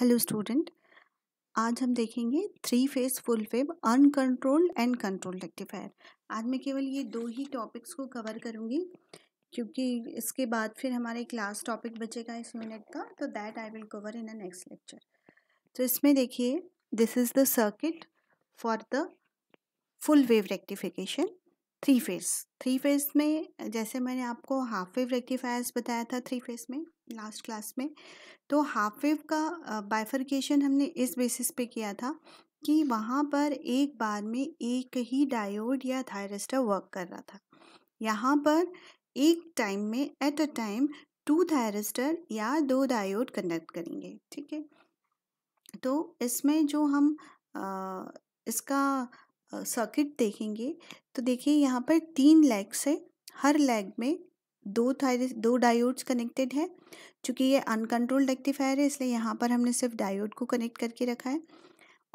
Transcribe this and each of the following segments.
Hello student आज हम देखेंगे three phase full wave uncontrolled and controlled rectifier आज मैं केवल ये दो ही टॉपिक्स को कवर करूँगी क्योंकि इसके बाद फिर हमारा एक लास्ट टॉपिक बचेगा इस यूनिट का तो that I will cover in a next lecture तो इसमें देखिए this is the circuit for the full wave rectification three phase three phase में जैसे मैंने आपको हाफ वेव रेक्टिफायर्स बताया था थ्री फेज में लास्ट क्लास में तो हाफ वेव का बाइफर्केशन हमने इस बेसिस पे किया था कि वहाँ पर एक बार में एक ही डायोड या थायरिस्टर वर्क कर रहा था यहाँ पर एक टाइम में at a time two thyristor या दो डायोड कंडक्ट करेंगे ठीक है तो इसमें जो हम आ, इसका सर्किट देखेंगे तो देखिए यहाँ पर तीन लेग्स है हर लेग में दो दो डायोड्स कनेक्टेड है चूँकि ये अनकंट्रोल्ड रेक्टिफायर है इसलिए यहाँ पर हमने सिर्फ डायोड को कनेक्ट करके रखा है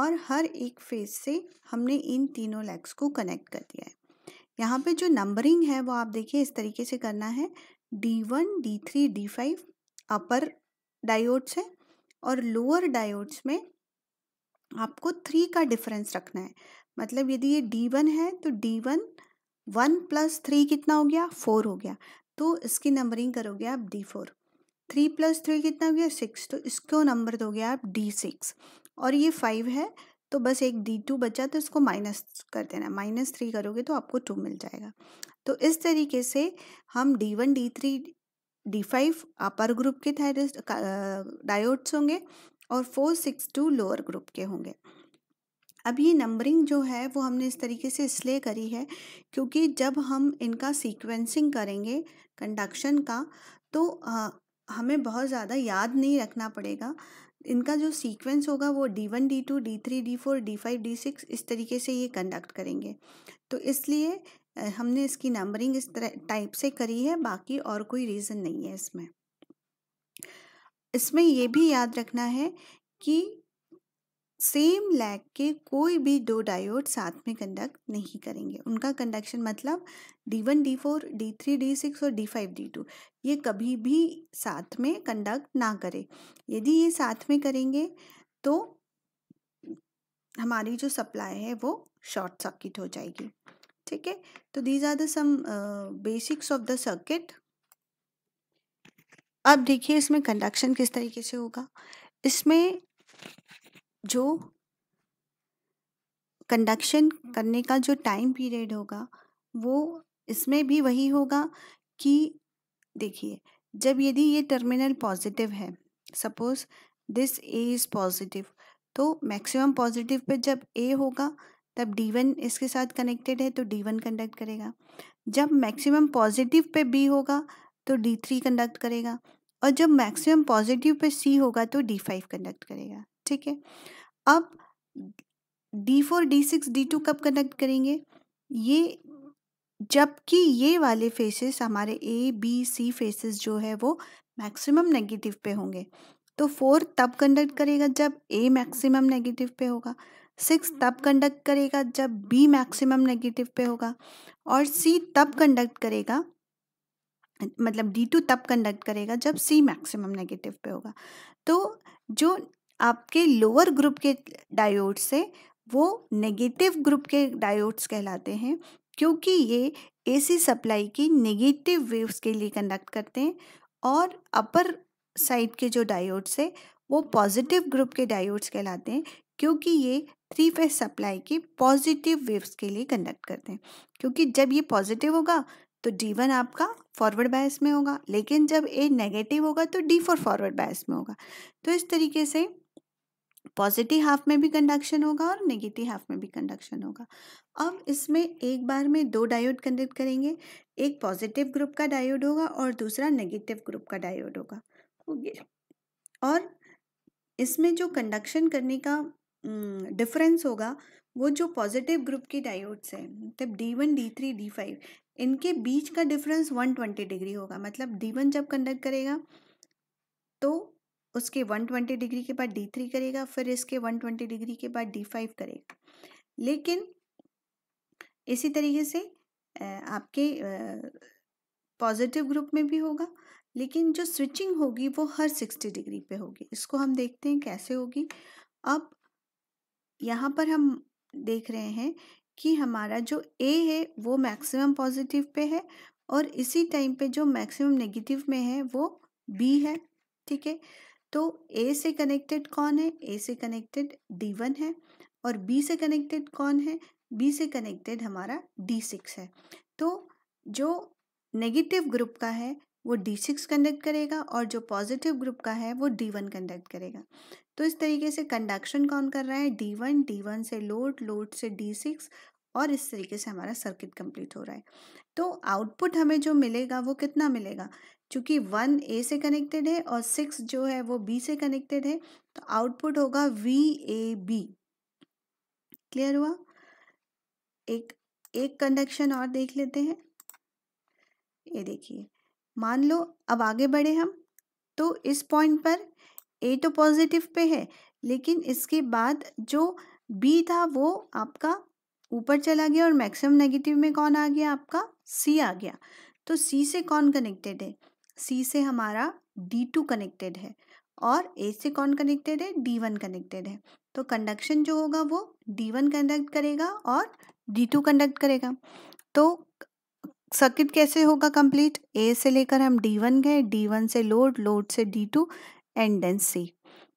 और हर एक फेज से हमने इन तीनों लेग्स को कनेक्ट कर दिया है यहाँ पे जो नंबरिंग है वो आप देखिए इस तरीके से करना है D one D three D five upper diodes है और लोअर डायोड्स में आपको थ्री का डिफरेंस रखना है मतलब यदि ये डी वन है तो D one one plus three कितना हो गया फोर हो गया तो इसकी नंबरिंग करोगे आप D four three plus three कितना हो गया सिक्स तो इसको नंबर दोगे आप डी सिक्स और ये फाइव है तो बस एक डी टू बचा तो इसको माइनस कर देना माइनस थ्री करोगे तो आपको टू मिल जाएगा तो इस तरीके से हम D one D three D five upper group के थायरिस्ट डायोड्स uh, होंगे और four six two lower group के होंगे अब ये नंबरिंग जो है वो हमने इस तरीके से इसलिए करी है क्योंकि जब हम इनका सीक्वेंसिंग करेंगे कंडक्शन का तो आ, हमें बहुत ज़्यादा याद नहीं रखना पड़ेगा इनका जो सीक्वेंस होगा वो D one D two D three D four D five D six इस तरीके से ये कंडक्ट करेंगे तो इसलिए हमने इसकी नंबरिंग इस तरह टाइप से करी है बाकी और कोई रीज़न नहीं है इसमें इसमें ये भी याद रखना है कि सेम लैग के कोई भी दो डायोड साथ में कंडक्ट नहीं करेंगे उनका कंडक्शन मतलब D one D four D three D six और डी फाइव डी टू ये कभी भी साथ में कंडक्ट ना करें यदि ये साथ में करेंगे तो हमारी जो सप्लाई है वो शॉर्ट सर्किट हो जाएगी ठीक है तो these are the some basics of the circuit अब देखिए इसमें कंडक्शन किस तरीके से होगा इसमें जो कंडक्शन करने का जो टाइम पीरियड होगा वो इसमें भी वही होगा कि देखिए जब यदि ये टर्मिनल पॉजिटिव है suppose this A is positive तो मैक्सिमम पॉजिटिव पे जब ए होगा तब डी वन इसके साथ कनेक्टेड है तो डी वन कंडक्ट करेगा जब मैक्सिमम पॉजिटिव पे बी होगा तो डी थ्री कंडक्ट करेगा और जब मैक्सिमम पॉजिटिव पे सी होगा तो डी फाइव कंडक्ट करेगा ठीक है अब d4 d6 d2 कब कनेक्ट करेंगे ये जबकि ये वाले फेसेस हमारे a b c फेसेस जो है वो मैक्सिमम नेगेटिव पे होंगे तो फोर तब कंडक्ट करेगा जब ए मैक्सिमम नेगेटिव पे होगा सिक्स तब कंडक्ट करेगा जब बी मैक्सिमम नेगेटिव पे होगा और सी तब कंडक्ट करेगा मतलब डी टू तब कंडक्ट करेगा जब सी मैक्सिमम नेगेटिव पे होगा तो जो आपके लोअर ग्रुप के डायोड्स से वो नेगेटिव ग्रुप के डायोड्स कहलाते हैं क्योंकि ये एसी सप्लाई की नेगेटिव वेव्स के लिए कंडक्ट करते हैं और अपर साइड के जो डायोड्स है वो पॉजिटिव ग्रुप के डायोड्स कहलाते हैं क्योंकि ये थ्री फेज सप्लाई की पॉजिटिव वेव्स के लिए कंडक्ट करते हैं क्योंकि जब ये पॉजिटिव होगा तो डी वन आपका फॉरवर्ड बायस में होगा लेकिन जब ए नेगेटिव होगा तो डी फोर फॉरवर्ड बायस में होगा तो इस तरीके से पॉजिटिव हाफ में भी कंडक्शन होगा और नेगेटिव हाफ में भी कंडक्शन होगा अब इसमें एक बार में दो डायोड कंडक्ट करेंगे एक पॉजिटिव ग्रुप का डायोड होगा और दूसरा नेगेटिव ग्रुप का डायोड होगा और इसमें जो कंडक्शन करने का डिफरेंस होगा वो जो पॉजिटिव ग्रुप के डायोड्स हैं मतलब D one D three D five इनके बीच का डिफरेंस वन ट्वेंटी डिग्री होगा मतलब डी वन जब कंडक्ट करेगा तो उसके 120 डिग्री के बाद D3 करेगा फिर इसके 120 डिग्री के बाद D5 करेगा लेकिन इसी तरीके से आपके पॉजिटिव ग्रुप में भी होगा लेकिन जो स्विचिंग होगी वो हर 60 डिग्री पे होगी इसको हम देखते हैं कैसे होगी अब यहाँ पर हम देख रहे हैं कि हमारा जो ए है वो मैक्सिमम पॉजिटिव पे है और इसी टाइम पे जो मैक्सिमम नेगेटिव में है वो बी है ठीक है तो ए से कनेक्टेड कौन है ए से कनेक्टेड डी वन है और बी से कनेक्टेड कौन है बी से कनेक्टेड हमारा डी सिक्स है तो जो नेगेटिव ग्रुप का है वो डी सिक्स कंडक्ट करेगा और जो पॉजिटिव ग्रुप का है वो डी वन कंडक्ट करेगा तो इस तरीके से कंडक्शन कौन कर रहा है डी वन डी वन से लोड लोड से डी सिक्स और इस तरीके से हमारा सर्किट कंप्लीट हो रहा है तो आउटपुट हमें जो मिलेगा वो कितना मिलेगा चूँकि वन ए से कनेक्टेड है और सिक्स जो है वो बी से कनेक्टेड है तो आउटपुट होगा वी ए बी क्लियर हुआ एक एक कंडक्शन और देख लेते हैं ये देखिए मान लो अब आगे बढ़े हम तो इस पॉइंट पर ए तो पॉजिटिव पे है लेकिन इसके बाद जो बी था वो आपका ऊपर चला गया और मैक्सिमम नेगेटिव में कौन आ गया आपका सी आ गया तो सी से कौन कनेक्टेड है सी से हमारा डी टू कनेक्टेड है और ए से कौन कनेक्टेड है डी वन कनेक्टेड है तो कंडक्शन जो होगा वो डी वन कंडक्ट करेगा और डी टू कंडक्ट करेगा तो सर्किट कैसे होगा कंप्लीट ए से लेकर हम डी वन गए डी वन से लोड लोड से D two and then C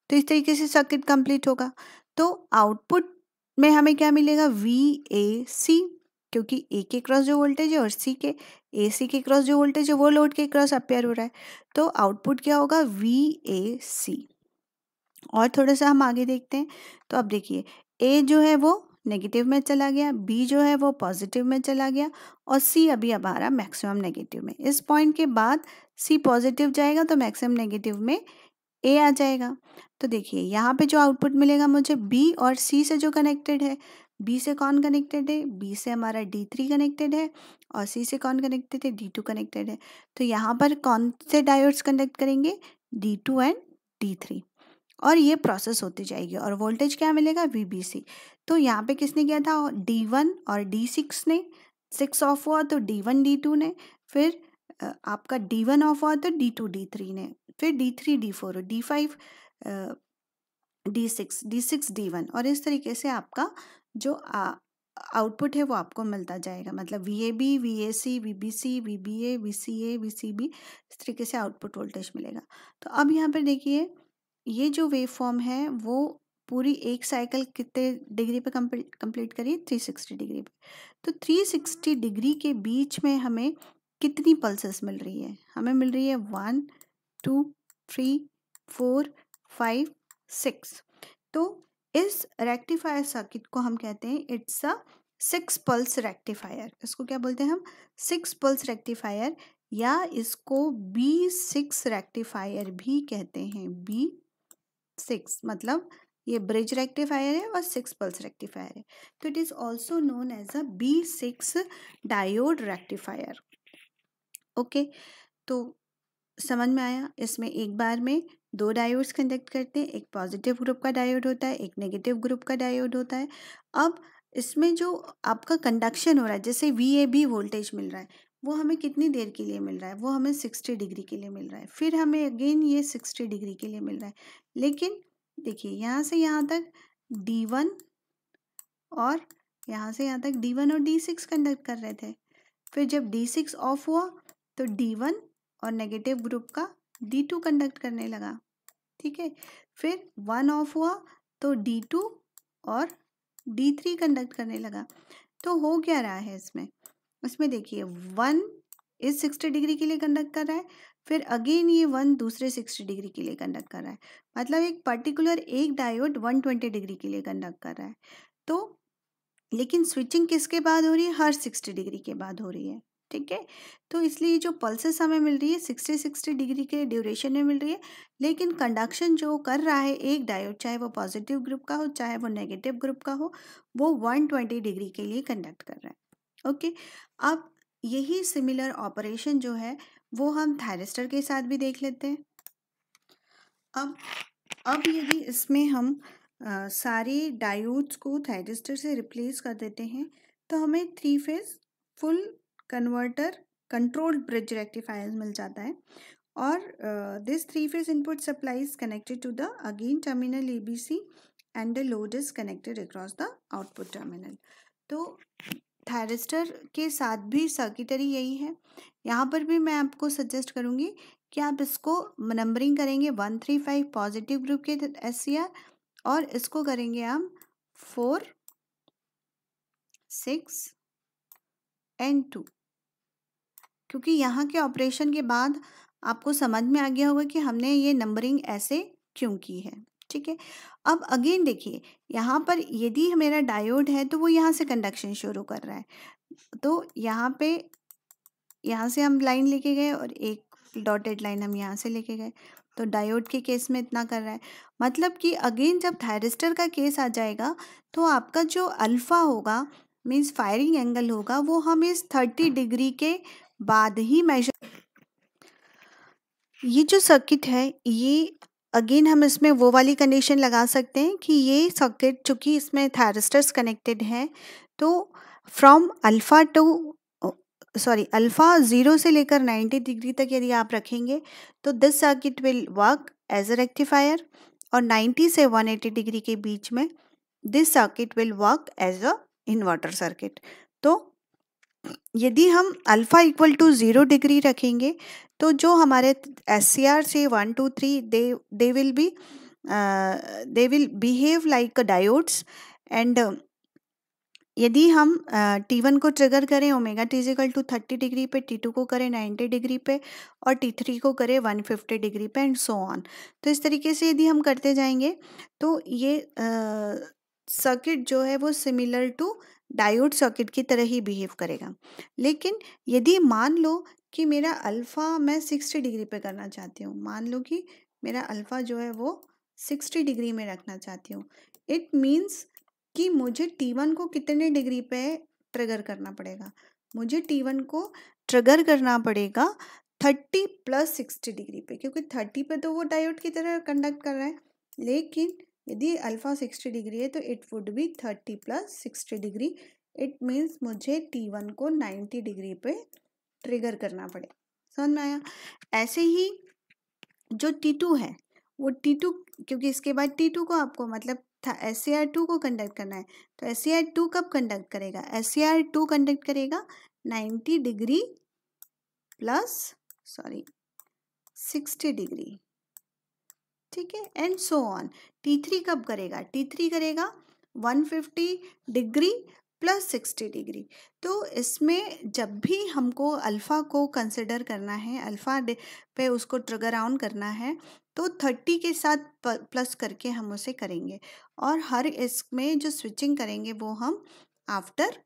तो इस तरीके से सर्किट कंप्लीट होगा तो आउटपुट में हमें क्या मिलेगा वी ए सी क्योंकि ए के क्रॉस जो वोल्टेज है और सी के ए सी के क्रॉस जो वोल्टेज है वो लोड के क्रॉस अपेयर हो रहा है तो आउटपुट क्या होगा वी ए सी और थोड़ा सा हम आगे देखते हैं तो अब देखिए ए जो है वो नेगेटिव में चला गया बी जो है वो पॉजिटिव में चला गया और सी अभी अब आ रहा मैक्सिमम नेगेटिव में इस पॉइंट के बाद सी पॉजिटिव जाएगा तो मैक्सिमम नेगेटिव में ए आ जाएगा तो देखिए यहाँ पे जो आउटपुट मिलेगा मुझे बी और सी से जो कनेक्टेड है बी से कौन कनेक्टेड है बी से हमारा डी थ्री कनेक्टेड है और सी से कौन कनेक्टेड है डी टू कनेक्टेड है तो यहाँ पर कौन से डायोड्स कनेक्ट करेंगे D two and D three और ये प्रोसेस होती जाएगी और वोल्टेज क्या मिलेगा वी बी सी तो यहाँ पे किसने किया था डी वन और डी सिक्स ने सिक्स ऑफ हुआ तो डी वन डी टू ने फिर आपका डी वन ऑफ हुआ तो डी टू डी थ्री ने फिर D three D four D five D six D six D one और इस तरीके से आपका जो आउटपुट है वो आपको मिलता जाएगा मतलब V A B V A C V B C V B A V C A V C B इस तरीके से आउटपुट वोल्टेज मिलेगा तो अब यहाँ पर देखिए ये जो वेव फॉर्म है वो पूरी एक साइकिल कितने डिग्री पे कंप्लीट थ्री 360 डिग्री पे तो 360 डिग्री के बीच में हमें कितनी पल्सेस मिल रही है हमें मिल रही है one two three four five six तो इस रेक्टिफायर सर्किट को हम कहते हैं it's a six pulse rectifier इसको क्या बोलते हैं हम सिक्स पल्स रेक्टिफायर या इसको बी सिक्स रेक्टिफायर भी कहते हैं बी सिक्स मतलब ये ब्रिज रेक्टिफायर है और सिक्स पल्स रेक्टिफायर है तो it is also known as a B six diode rectifier okay तो समझ में आया इसमें एक बार में दो डायोड्स कंडक्ट करते हैं एक पॉजिटिव ग्रुप का डायोड होता है एक नेगेटिव ग्रुप का डायोड होता है अब इसमें जो आपका कंडक्शन हो रहा है जैसे वी ए बी वोल्टेज मिल रहा है वो हमें कितनी देर के लिए मिल रहा है वो हमें सिक्सटी डिग्री के लिए मिल रहा है फिर हमें अगेन ये सिक्सटी डिग्री के लिए मिल रहा है लेकिन देखिए यहाँ से यहाँ तक डी वन और यहाँ से यहाँ तक डी वन और डी सिक्स कंडक्ट कर रहे थे फिर जब डी सिक्स ऑफ हुआ तो डी वन और नेगेटिव ग्रुप का डी टू कंडक्ट करने लगा ठीक है फिर वन ऑफ हुआ तो डी टू और डी थ्री कंडक्ट करने लगा तो हो क्या रहा है इसमें इसमें देखिए वन इस सिक्सटी डिग्री के लिए कंडक्ट कर रहा है फिर अगेन ये वन दूसरे सिक्सटी डिग्री के लिए कंडक्ट कर रहा है मतलब एक पर्टिकुलर एक डायोड वन ट्वेंटी डिग्री के लिए कंडक्ट कर रहा है तो लेकिन स्विचिंग किसके बाद हो रही है हर सिक्सटी डिग्री के बाद हो रही है ठीक है तो इसलिए जो पल्सेस हमें मिल रही है सिक्सटी सिक्सटी डिग्री के ड्यूरेशन में मिल रही है लेकिन कंडक्शन जो कर रहा है एक डायोड चाहे वो पॉजिटिव ग्रुप का हो चाहे वो नेगेटिव ग्रुप का हो वो वन ट्वेंटी डिग्री के लिए कंडक्ट कर रहा है ओके अब यही सिमिलर ऑपरेशन जो है वो हम थायरिस्टर के साथ भी देख लेते हैं अब अब यदि इसमें हम आ, सारे डायोड्स को थायरिस्टर से रिप्लेस कर देते हैं तो हमें three phase full converter controlled bridge rectifier मिल जाता है और this three phase input supply is connected to the again terminal A B C and the load is connected across the output terminal तो थायरिस्टर के साथ भी circuitry यही है यहाँ पर भी मैं आपको सजेस्ट करूँगी कि आप इसको नंबरिंग करेंगे one three five positive group के एस सी आर और इसको करेंगे हम फोर सिक्स एंड टू क्योंकि यहाँ के ऑपरेशन के बाद आपको समझ में आ गया होगा कि हमने ये नंबरिंग ऐसे क्यों की है ठीक है अब अगेन देखिए यहाँ पर यदि मेरा डायोड है तो वो यहाँ से कंडक्शन शुरू कर रहा है तो यहाँ पे यहाँ से हम लाइन लेके गए और एक डॉटेड लाइन हम यहाँ से लेके गए तो डायोड के केस में इतना कर रहा है मतलब कि अगेन जब थायरिस्टर का केस आ जाएगा तो आपका जो अल्फ़ा होगा मीन्स फायरिंग एंगल होगा वो हम इस थर्टी डिग्री के बाद ही मेजर ये जो सर्किट है ये अगेन हम इसमें वो वाली कंडीशन लगा सकते हैं कि ये सर्किट चूँकि इसमें थायरिस्टर्स कनेक्टेड हैं तो from alpha to sorry alpha zero से लेकर नाइन्टी डिग्री तक यदि आप रखेंगे तो this circuit will work as a rectifier और नाइन्टी से वन एटी डिग्री के बीच में this circuit will work as a inverter circuit तो यदि हम alpha equal to zero degree रखेंगे तो जो हमारे एस सी आर से one two three they will be they will behave like diodes and यदि हम टी uh, वन को ट्रिगर करें omega T equal to thirty degree पे टी टू को करें नाइन्टी डिग्री पे और टी थ्री को करें वन फिफ्टी डिग्री पे एंड सो ऑन तो इस तरीके से यदि हम करते जाएंगे तो ये सर्किट uh, जो है वो सिमिलर टू डायोड सर्किट की तरह ही बिहेव करेगा लेकिन यदि मान लो कि मेरा अल्फ़ा मैं सिक्सटी डिग्री पे करना चाहती हूँ मान लो कि मेरा अल्फ़ा जो है वो सिक्सटी डिग्री में रखना चाहती हूँ इट मीन्स कि मुझे टी वन को कितने डिग्री पे ट्रिगर करना पड़ेगा मुझे टी वन को ट्रिगर करना पड़ेगा थर्टी प्लस सिक्सटी डिग्री पे क्योंकि थर्टी पे तो वो डायोड की तरह कंडक्ट कर रहा है लेकिन यदि अल्फ़ा सिक्सटी डिग्री है तो it would be thirty plus sixty degree it means मुझे टी वन को नाइन्टी डिग्री पे ट्रिगर करना पड़े समझ में आया ऐसे ही जो टी टू है वो टी टू क्योंकि इसके बाद टी टू को आपको मतलब था एस सी आर टू को कंडक्ट करना है तो एस सी आर टू कब कंडक्ट करेगा S C R two conduct करेगा ninety degree plus sorry sixty degree ठीक है and so on T three कब करेगा टी थ्री करेगा one fifty degree plus sixty degree तो इसमें जब भी हमको अल्फ़ा को कंसिडर करना है अल्फ़ा पे उसको ट्रिगर ऑन करना है तो थर्टी के साथ प्लस करके हम उसे करेंगे और हर इसमें जो स्विचिंग करेंगे वो हम आफ्टर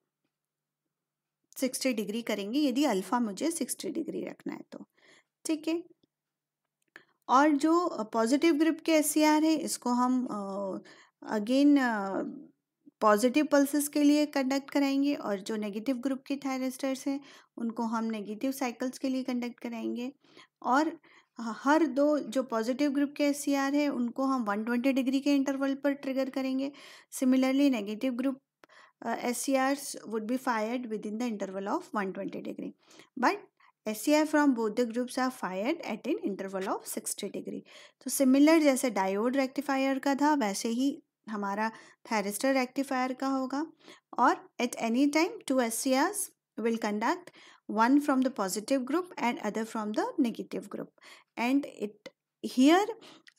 सिक्सटी डिग्री करेंगे यदि अल्फ़ा मुझे सिक्सटी डिग्री रखना है तो ठीक है और जो पॉजिटिव ग्रिप के एस e है इसको हम अगेन पॉजिटिव पल्सेस के लिए कंडक्ट कराएंगे और जो नेगेटिव ग्रुप के थायरेस्टर्स हैं उनको हम नेगेटिव साइकिल्स के लिए कंडक्ट कराएंगे और हर दो जो पॉजिटिव ग्रुप के एस e है उनको हम 120 डिग्री के इंटरवल पर ट्रिगर करेंगे similarly negative groups would be fired within the interval of 120 degree but SCI from both the groups are fired at an interval of 60 degree. तो similar जैसे diode rectifier का था वैसे ही हमारा thyristor rectifier का होगा और at any time two S C Rs will conduct one from the positive group and other from the negative group and it here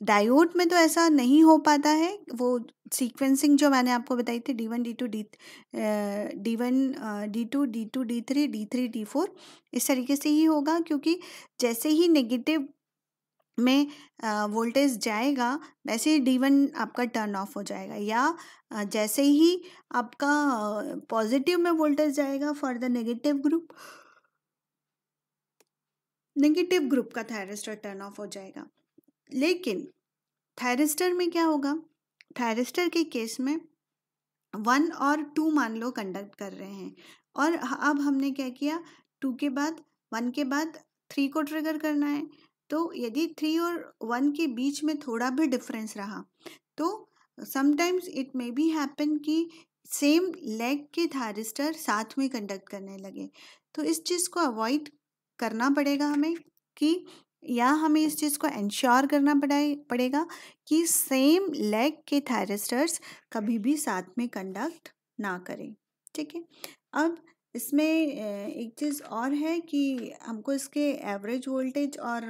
diode में तो ऐसा नहीं हो पाता है वो सीक्वेंसिंग जो मैंने आपको बताई थी D one D two D D one D two D two D three D three D four इस तरीके से ही होगा क्योंकि जैसे ही नेगेटिव में वोल्टेज जाएगा वैसे ही डी वन आपका टर्न ऑफ हो जाएगा या जैसे ही आपका पॉजिटिव में वोल्टेज जाएगा for the negative group negative group का थायरिस्टर टर्न ऑफ हो जाएगा लेकिन थैरिस्टर में क्या होगा थैरिस्टर के केस में वन और टू मान लो कंडक्ट कर रहे हैं और अब हमने क्या किया टू के बाद वन के बाद थ्री को ट्रिगर करना है तो यदि थ्री और वन के बीच में थोड़ा भी डिफरेंस रहा तो sometimes it may be happen कि सेम लेग के थायरिस्टर साथ में कंडक्ट करने लगे तो इस चीज़ को अवॉइड करना पड़ेगा हमें कि या हमें इस चीज़ को इंश्योर करना पड़े पड़ेगा कि सेम लेग के थायरिस्टर्स कभी भी साथ में कंडक्ट ना करें ठीक है अब इसमें एक चीज़ और है कि हमको इसके एवरेज वोल्टेज और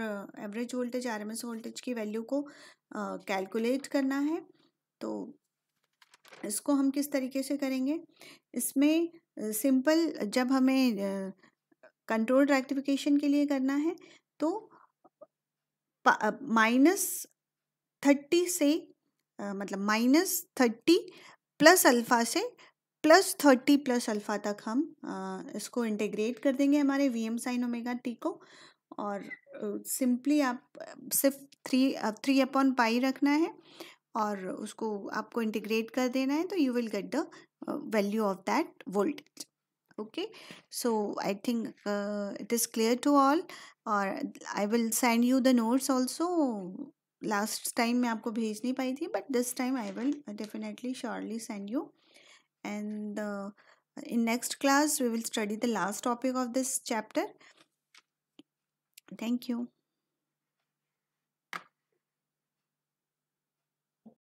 एवरेज वोल्टेज आरएमएस वोल्टेज की वैल्यू को कैलकुलेट करना है तो इसको हम किस तरीके से करेंगे इसमें सिंपल जब हमें कंट्रोल रेक्टिफिकेशन के लिए करना है तो माइनस थर्टी से आ, मतलब माइनस थर्टी प्लस अल्फ़ा से प्लस थर्टी प्लस अल्फ़ा तक हम आ, इसको इंटीग्रेट कर देंगे हमारे V M sine omega T को और सिंपली आप सिर्फ थ्री थ्री अपॉन पाई रखना है और उसको आपको इंटीग्रेट कर देना है तो you will get the value of that voltage okay so i think uh, it is clear to all or i will send you the notes also last time mein aapko bhej nahi payi thi but this time i will definitely surely send you and uh, in next class we will study the last topic of this chapter thank you